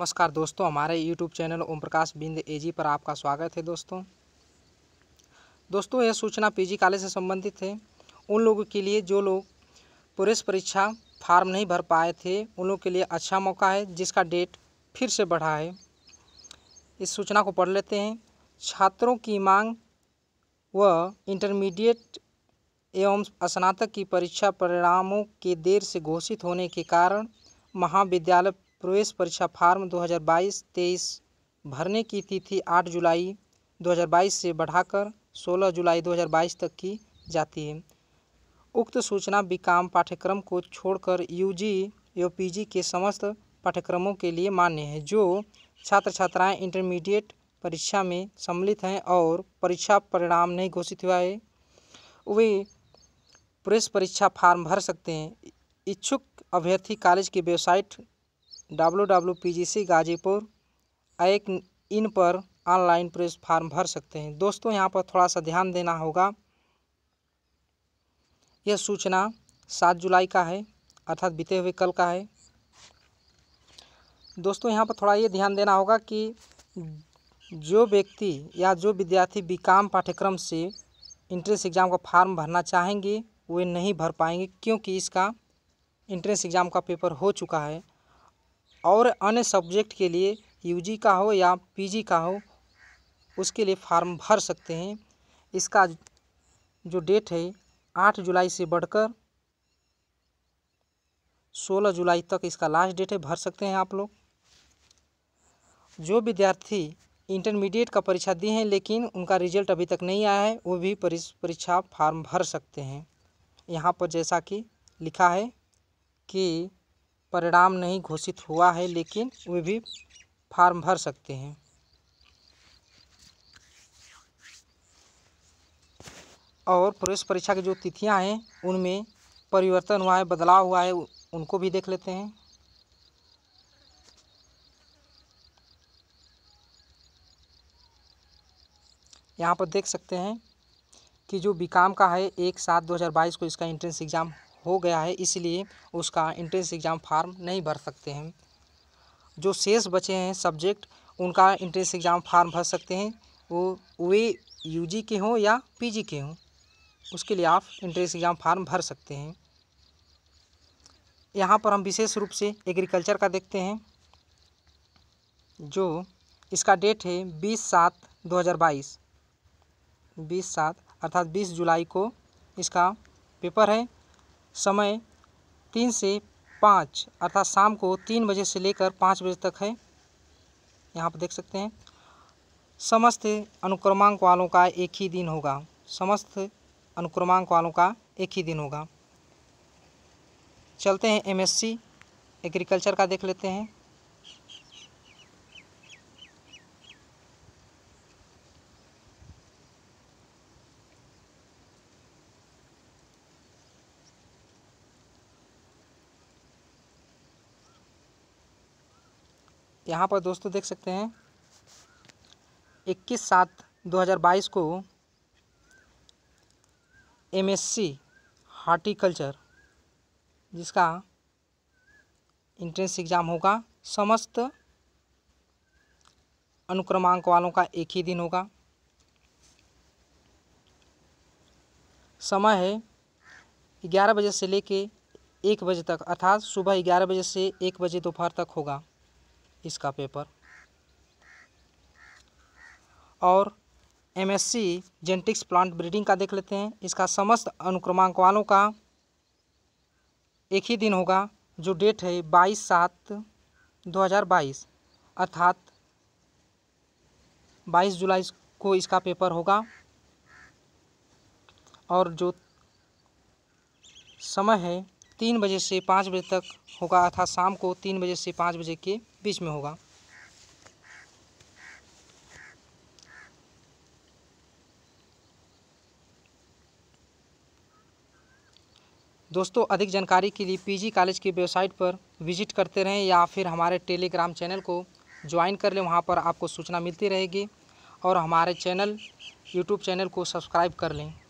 नमस्कार दोस्तों हमारे यूट्यूब चैनल ओम प्रकाश बिंद ए पर आपका स्वागत है दोस्तों दोस्तों यह सूचना पीजी कॉलेज से संबंधित है उन लोगों के लिए जो लोग पुरुष परीक्षा फार्म नहीं भर पाए थे उन लोगों के लिए अच्छा मौका है जिसका डेट फिर से बढ़ा है इस सूचना को पढ़ लेते हैं छात्रों की मांग व इंटरमीडिएट एवं स्नातक की परीक्षा परिणामों के देर से घोषित होने के कारण महाविद्यालय प्रवेश परीक्षा फार्म 2022-23 भरने की तिथि 8 जुलाई 2022 से बढ़ाकर 16 जुलाई 2022 तक की जाती है उक्त सूचना बीकाम पाठ्यक्रम को छोड़कर यूजी एवं पीजी के समस्त पाठ्यक्रमों के लिए मान्य है जो छात्र छात्राएं इंटरमीडिएट परीक्षा में सम्मिलित हैं और परीक्षा परिणाम नहीं घोषित हुआ है वे प्रवेश परीक्षा फार्म भर सकते हैं इच्छुक अभ्यर्थी कॉलेज की website W W P G C Ghazipur ac in पर ऑनलाइन प्रेस फार्म भर सकते हैं दोस्तों यहाँ पर थोड़ा सा ध्यान देना होगा यह सूचना सात जुलाई का है अर्थात बीते हुए कल का है दोस्तों यहाँ पर थोड़ा ये ध्यान देना होगा कि जो व्यक्ति या जो विद्यार्थी बीकाम पाठ्यक्रम से इंट्रेंस एग्ज़ाम का फार्म भरना चाहेंगे वे नहीं भर पाएंगे क्योंकि इसका इंट्रेंस एग्ज़ाम का पेपर हो चुका है और अन्य सब्जेक्ट के लिए यू जी का हो या पी जी का हो उसके लिए फार्म भर सकते हैं इसका जो डेट है आठ जुलाई से बढ़कर सोलह जुलाई तक इसका लास्ट डेट है भर सकते हैं आप लोग जो विद्यार्थी इंटरमीडिएट का परीक्षा दिए हैं लेकिन उनका रिजल्ट अभी तक नहीं आया है वो भी परीक्षा फार्म भर सकते हैं यहाँ पर जैसा कि लिखा है कि परिणाम नहीं घोषित हुआ है लेकिन वे भी फार्म भर सकते हैं और प्रवेश परीक्षा की जो तिथियां हैं उनमें परिवर्तन हुआ है बदलाव हुआ है उनको भी देख लेते हैं यहाँ पर देख सकते हैं कि जो बीकाम का है एक सात दो हज़ार बाईस को इसका एंट्रेंस एग्ज़ाम हो गया है इसलिए उसका इंट्रेंस एग्ज़ाम फार्म नहीं भर सकते हैं जो शेष बचे हैं सब्जेक्ट उनका इंट्रेंस एग्ज़ाम फार्म भर सकते हैं वो वे यू के हों या पी के हों उसके लिए आप इंट्रेंस एग्ज़ाम फार्म भर सकते हैं यहाँ पर हम विशेष रूप से एग्रीकल्चर का देखते हैं जो इसका डेट है बीस सात दो हज़ार बाईस बीस सात अर्थात बीस जुलाई को इसका पेपर है समय तीन से पाँच अर्थात शाम को तीन बजे से लेकर पाँच बजे तक है यहाँ पर देख सकते हैं समस्त अनुक्रमांक वालों का एक ही दिन होगा समस्त अनुक्रमांक वालों का एक ही दिन होगा चलते हैं एमएससी एग्रीकल्चर का देख लेते हैं यहाँ पर दोस्तों देख सकते हैं इक्कीस सात 2022 को एमएससी हार्टिकल्चर जिसका इंट्रेंस एग्ज़ाम होगा समस्त अनुक्रमांक वालों का एक ही दिन होगा समय है ग्यारह बजे से लेके एक बजे तक अर्थात सुबह ग्यारह बजे से एक बजे दोपहर तक होगा इसका पेपर और एमएससी जेनेटिक्स प्लांट ब्रीडिंग का देख लेते हैं इसका समस्त अनुक्रमांक वालों का एक ही दिन होगा जो डेट है बाईस सात दो हज़ार बाईस अर्थात बाईस जुलाई को इसका पेपर होगा और जो समय है तीन बजे से पाँच बजे तक होगा अर्थात शाम को तीन बजे से पाँच बजे के बीच में होगा दोस्तों अधिक जानकारी के लिए पीजी कॉलेज की वेबसाइट पर विजिट करते रहें या फिर हमारे टेलीग्राम चैनल को ज्वाइन कर लें वहाँ पर आपको सूचना मिलती रहेगी और हमारे चैनल यूट्यूब चैनल को सब्सक्राइब कर लें